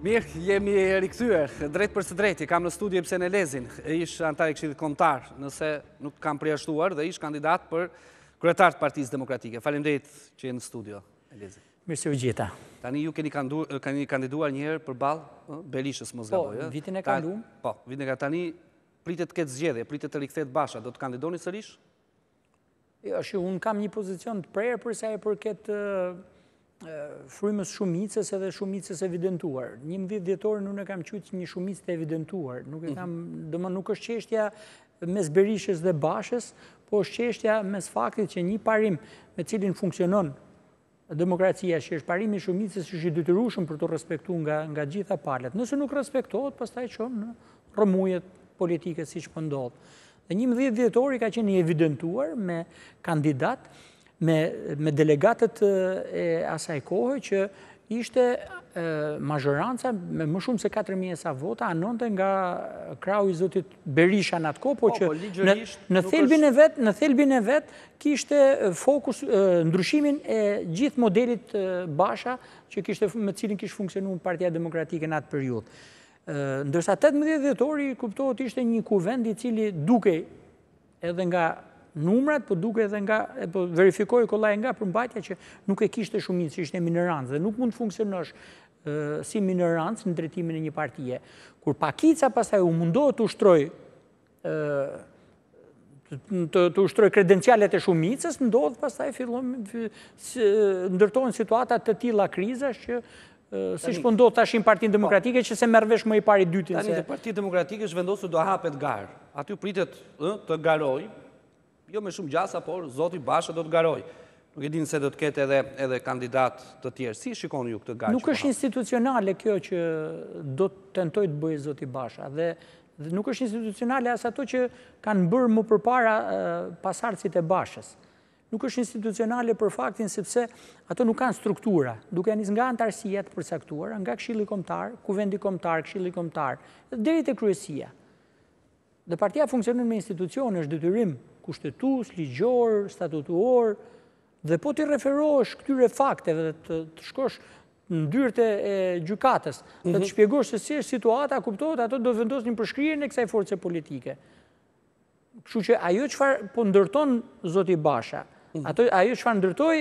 Mirë, jemi e rikëthyë, drejtë për së drejti, kam në studi e pse në lezin, e ishë antar e këshidit kontar, nëse nuk kam priashtuar dhe ishë kandidat për kretartë partijës demokratike. Falim drejtë që jenë në studio, e lezin. Mirë se u gjitha. Tani ju keni kandiduar njëherë për balë, Belishës më zgaboj. Po, po, vitin e kandum. Po, vitin e kandum. Tani, pritet këtë zgjede, pritet të rikëthet basha, do të kandidoni së rishë? Jo, shë, unë kam një pozicion të prejrë përsa e përket frymës shumicës edhe shumicës evidentuar. Një mdhjetë djetorë nuk e kam qytë një shumicë të evidentuar. Nuk e mhm. kam, dëmë nuk është qeshtja mes berishës dhe bashës, po është qeshtja mes faktit që një parim me cilin funksionon demokracia, që është parimi shumicës që është i dytërushëm për të respektu nga, gjitha palet. Nëse nuk respektohet, pas taj në rëmujet politike si që pëndodhë. Po dhe një mdhjetë djetorë ka qenë evidentuar me kandidatë me delegatët e asaj kohë që ishte mazhoranca me më shumë se 4.000 sa vota anonte nga krau i zotit Berisha në atë kohë, po, po që po, në thelbin e vet kishte fokus ndryshimin e gjithë modelit basha që kishte me cilin kishë funksionu në partia demokratike në atë periud. Ndërsa 18 djetëtori kuptohet ishte një kuvend i cili duke edhe nga numrat, po duke edhe nga, po verifikoj kolaj nga përmbatja që nuk e kishtë e shumit, që ishte e dhe nuk mund funksionosh si minerantës në drejtimin e një partije. Kur pakica pasaj u mundohë të ushtroj të ushtroj kredencialet e shumicës, ndodhë pasaj ndërtojnë situatat të tila krizës që si shpo ndodhë tashin partinë demokratike që se mërvesh më i pari dytin Tani të demokratike shvendosë të do hapet garë. Aty pritet të garoj, jo me shumë gjasa, por Zoti Basha do të garoj. Nuk e dinë se do të ketë edhe edhe kandidat të tjerë. Si shikoni ju këtë gazet? Nuk është institucionale kjo që do të tentoj të bëjë Zoti Basha dhe dhe nuk është institucionale as ato që kanë bërë më përpara pasardhësit e Bashës. Nuk është institucionale për faktin sepse ato nuk kanë struktura, duke nis nga antarësia të përcaktuara, nga Këshilli Kombëtar, ku vendi kombëtar, Këshilli Kombëtar, deri te kryesia. Dhe partia funksionon me institucione, është detyrim kushtetus, ligjor, statutuor, dhe po t'i referosh këtyre fakteve dhe të shkosh në dyrët e gjukatës, dhe të mhm. shpjegosh se si e situata, kuptohet, ato do vendos një përshkrije në kësaj force politike. Kështu që ajo që farë po ndërton Zotit Basha, mhm. ajo që farë ndërtoj,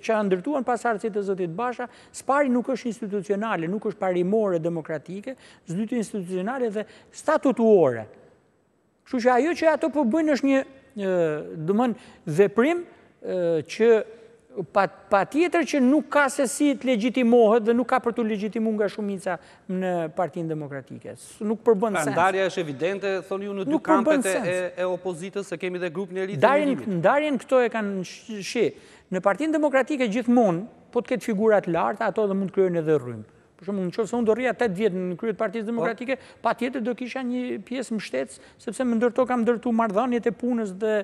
që a ndërtuan pas e Zotit Basha, s'pari nuk është institucionale, nuk është parimore demokratike, s'dyti institucionale dhe statutuore. Këshu që ajo që ato po bëjnë është një dëmën veprim që pa tjetër që nuk ka se si të legjitimohet dhe nuk ka për të legjitimu nga shumica në partinë demokratike. Nuk përbën pra, sens. Ndarja është evidente, thoni ju, në dy kampet e opozitës, se kemi dhe grup në rritë e minimit. Ndarjen këto e kanë shi. Në partinë demokratike gjithmonë, po të ketë figurat lartë, ato dhe mund të kryojnë edhe rrëmë. Për shumë, në qovë se unë do rria 8 vjetë në kryet partijës po. demokratike, pa tjetër do kisha një pjesë mështetës, sepse më ndërto kam ndërtu mardhënjët e punës dhe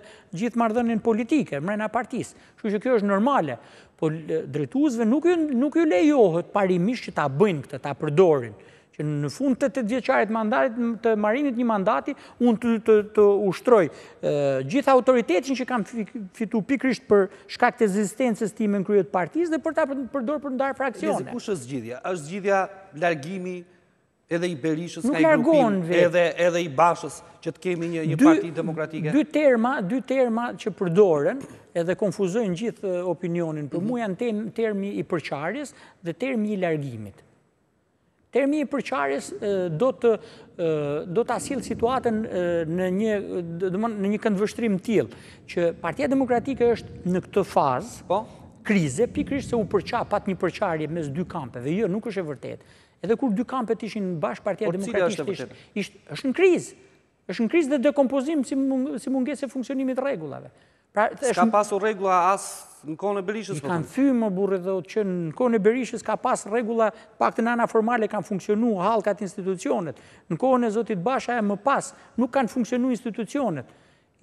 gjithë mardhënjën politike, mrena partijës. Shku që kjo është normale. Po drejtuzve nuk ju lejohët parimisht që ta bëjnë këtë, ta përdorinë në fund të të djeqarit mandatit, të marinit një mandati, unë të ushtroj gjitha autoritetin që kam fitu pikrisht për shkak të zistencës ti në kryet partiz dhe për ta përdor për ndarë fraksione. Lezi, ku shë zgjidhja? A zgjidhja largimi edhe i berishës, nuk i vetë, edhe i bashës që të kemi një parti demokratike? Dy terma, terma që përdoren edhe konfuzojnë gjithë opinionin për mhm. mu janë termi i përqarjes dhe termi i largimit. Termi i përqarjes do të asilë situatën në një këndvështrim tjilë, që partia demokratike është në këtë fazë, po. krize, pikrish se u përqa, pat një përqarje mes dy kampe, dhe jo nuk është e vërtet, edhe kur dy kampe të ishin bashkë partia po, demokratisht, është në krizë, është në krizë dhe dekompozim si mungese funksionimit regullave. Pra, Ska pasu regula asë në kone e Berishës? I po kanë thymë më burë dhe që në kone e Berishës ka pasë regula, pak të nana formale kanë funksionu halkat institucionet. Në kone e Zotit Basha e më pasë, nuk kanë funksionu institucionet.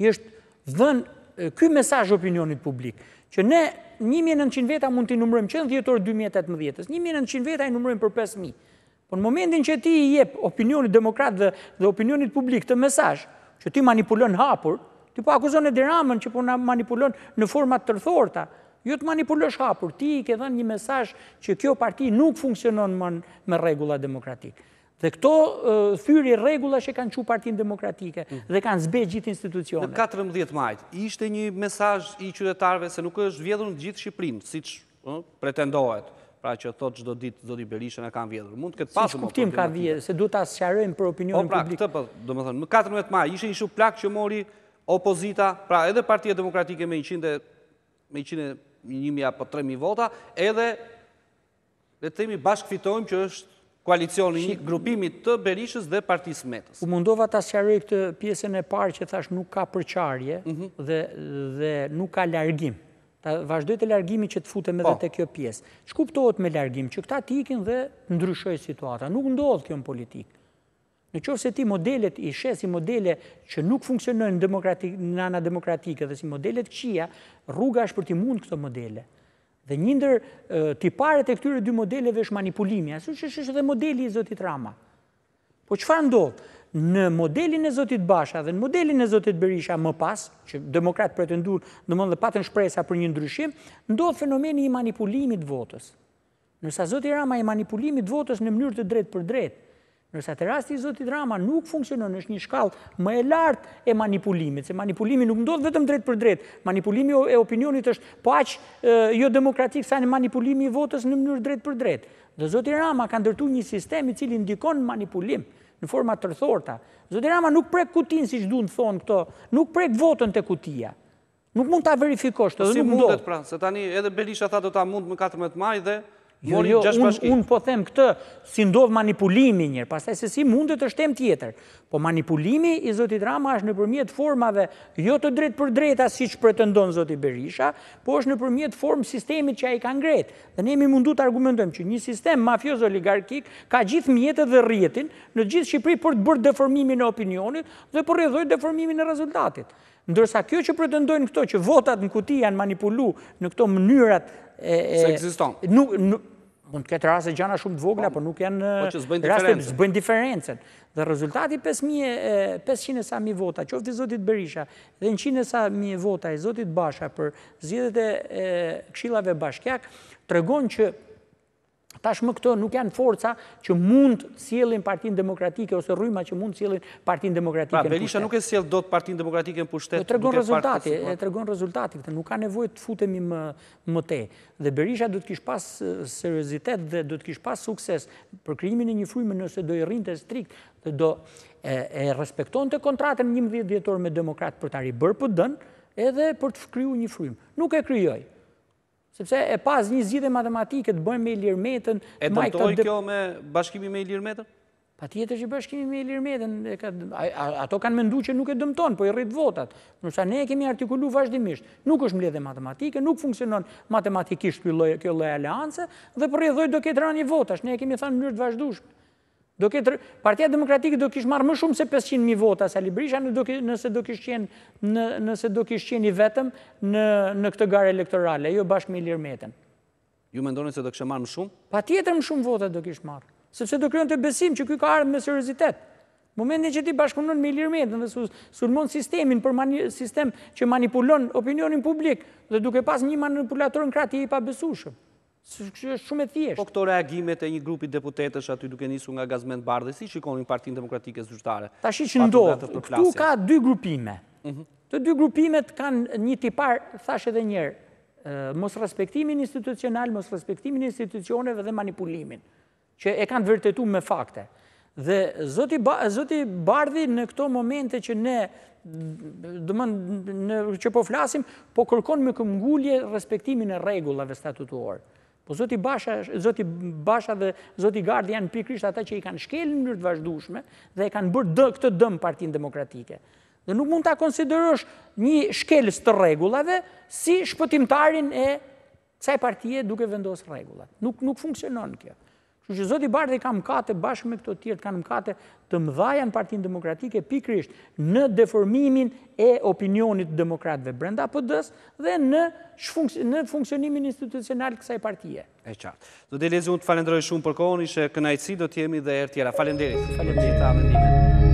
I është dhenë, ky mesaj opinionit publik, që ne 1900 veta mund të numërëm që në djetorë 2018 1900 veta i numërëm për 5.000. Po në momentin që ti i jep opinionit demokrat dhe opinionit publik të mesaj, që ti manipulon hapur, Ti po akuzon e diramën që po në manipulon në format të rëthorta. Ju jo të manipulosh hapur, ti i ke dhe një mesaj që kjo parti nuk funksionon me regula demokratikë. Dhe këto thyri regula që kanë që partin demokratike mm. dhe kanë zbe gjithë institucionet. Në 14 majtë, ishte një mesaj i qyretarve se nuk është në gjithë Shqiprim, si që pretendohet pra që thot që do ditë zoti Berisha në kanë vjedhur. Mund të këtë pasë më përgjëmë. Si kuptim ka vjedhë, se du të asë qarëjmë për opinionin publikë. O pra, këtë për, po, do më thënë, në 14 maj, ishte një shumë plak që mori opozita, pra edhe partijet demokratike me 100.000 apo 3.000 vota, edhe, le temi, bashkë fitojmë që është koalicioni një grupimit të Berishës dhe partijës metës. U mundova të asjaroj këtë pjesën e parë që thash nuk ka përqarje mhm. dhe nuk ka largim. Vashdojt e largimi që të futem edhe po. të kjo pjesë. Që kuptohet me largim? Që këta t'ikin dhe ndryshoj situata. Nuk ndodhë kjo në politikë. Në qovë se ti modelet i shes, si modele që nuk funksionojnë në anë demokratike dhe si modelet këqia, rruga është për ti mund këto modele. Dhe njëndër tiparet e këtyre dy modeleve është manipulimi, asu që është dhe modeli i Zotit Rama. Po që fa ndodhë? Në modelin e Zotit Basha dhe në modelin e Zotit Berisha më pas, që demokrat ndurë në mund dhe patën shpresa për një ndryshim, ndodhë fenomeni i manipulimit votës. Nësa Zotit Rama i manipulimit votës në mënyrë të drejt për drejtë, Nërsa të rasti i Zotit Rama nuk funksionon, është një shkallë më e lartë e manipulimit, se manipulimi nuk ndodhë vetëm drejtë për drejtë. Manipulimi e opinionit është po jo demokratikë, sa në manipulimi i votës në mënyrë drejtë për drejtë. Dhe Zotit Rama ka ndërtu një sistemi cili ndikon manipulim në forma të rëthorta. Zotit Rama nuk prek kutin, si që du në thonë këto, nuk prek votën të kutia. Nuk mund të verifikosht, dhe po nuk të... mundet, pra, se tani edhe Berisha tha do ta mund më 14 maj dhe Jo, jo, unë un po them këtë, si ndovë manipulimi njërë, pasaj se si mundet është tem tjetër. Po manipulimi i Zotit Rama është në përmjet formave, jo të drejt për drejta si që pretendon Zotit Berisha, po është në përmjet form sistemi që a i kanë gretë. Dhe ne mi mundu të argumentojmë që një sistem mafios oligarkik ka gjithë mjetët dhe rjetin në gjithë Shqipëri për të bërë deformimin e opinionit dhe për redhoj deformimin e rezultatit. Ndërsa kjo që pretendojnë këto që votat në kuti janë manipulu në këto mënyrat mund të ketë rase gjana shumë të vogla, por po nuk janë po raste zbëjnë diferencen. Dhe rezultati 500 e sa mi vota, qofti Zotit Berisha, dhe në qine sa mi vota i Zotit Basha për zhjetet e kshilave bashkjak, të regon që Tashmë këto nuk janë forca që mund sielin Partinë Demokratike ose rrujma që mund sielin Partinë Demokratike. Pra Berisha nuk e do dot Partinë Demokratike në pushtet. Do tregon rezultati, e tregon rezultati këtë, nuk ka nevojë të futemi më më te. Dhe Berisha do të kish pas seriozitet dhe do të kish pas sukses për krijimin e një frymë nëse do i rrinte strikt dhe do e, respekton respektonte kontratën 11 vjetor me Demokrat për ta bërë PD-n edhe për të kryu një frymë. Nuk e krijoi sepse e pas një zhjithë e matematikë të bëjmë me Ilirmetën... E tëmtoj kjo me bashkimi me Ilirmetën? Pa tjetër që bashkimi me Ilirmetën, ato kanë mëndu që nuk e dëmton, po i rritë votat. nërsa ne e kemi artikulu vazhdimisht, nuk është mledhe matematike, nuk funksionon matematikisht kjo lojë aleanse, dhe për rrëdhoj do ketë rani votash, ne e kemi thanë mënyrë të vazhdushme. Partia Demokratikë do kishë marë më shumë se 500.000 vota sa Librisha nëse do kishë qeni vetëm në këtë gare elektorale, jo bashkë me Lirmeten. Ju me ndonën se do kishë marë më shumë? Pa tjetër më shumë vota do kishë marë, sepse do kryon të besim që kuj ka ardhë me seriositet. Momentin që ti bashkëmënën me Lirmeten dhe sulmon sistemin për sistem që manipulon opinionin publik dhe duke pas një manipulator në krati i pa besushëm. Shumë e thjesht. Po këto reagimet e një grupi deputetës aty duke njësu nga gazment bardhe, si shikonin partin demokratike zyrtare? Ta shi që ndodhë, këtu ka dy grupime. Mhm. Të dy grupimet kanë një tipar, thash edhe njerë, mos respektimin institucional, mos respektimin institucioneve dhe manipulimin, që e kanë vërtetu me fakte. Dhe zoti bardhi në këto momente që ne, dëmën, që po flasim, po kërkon me këmgullje respektimin e regullave statutuarë. Po zoti Basha, zoti Basha dhe zoti Gardi janë pikrisht ata që i kanë shkelë në mënyrë të vazhdueshme dhe e kanë bërë këtë dëm Partinë Demokratike. Dhe nuk mund ta konsiderosh një shkelës të rregullave si shpëtimtarin e caj partie duke vendosur rregullat. Nuk nuk funksionon kjo. Që që Zoti Bardhe ka mëkate bashkë me këto të tjerë, kanë mëkate të mëdhaja në Partinë Demokratike pikërisht në deformimin e opinionit të demokratëve brenda pd dhe në në funksionimin institucional kësaj partie. Është qartë. Do lezi unë të falenderoj shumë për kohën, ishte kënaqësi do të jemi edhe herë tjetër. Faleminderit. Faleminderit